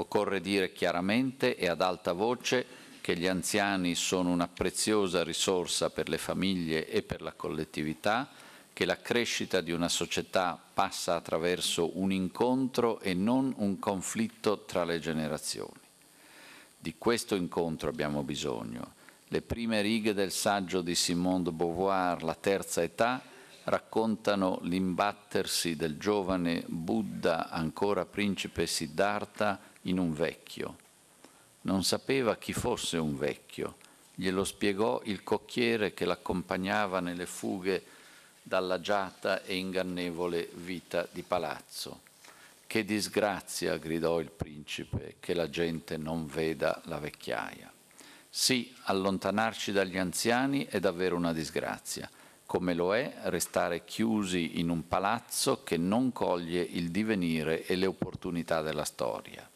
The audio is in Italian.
Occorre dire chiaramente e ad alta voce che gli anziani sono una preziosa risorsa per le famiglie e per la collettività, che la crescita di una società passa attraverso un incontro e non un conflitto tra le generazioni. Di questo incontro abbiamo bisogno. Le prime righe del saggio di Simone de Beauvoir, La terza età, raccontano l'imbattersi del giovane Buddha, ancora principe Siddhartha, in un vecchio. Non sapeva chi fosse un vecchio, glielo spiegò il cocchiere che l'accompagnava nelle fughe dalla giata e ingannevole vita di palazzo. Che disgrazia, gridò il principe, che la gente non veda la vecchiaia. Sì, allontanarci dagli anziani è davvero una disgrazia, come lo è restare chiusi in un palazzo che non coglie il divenire e le opportunità della storia.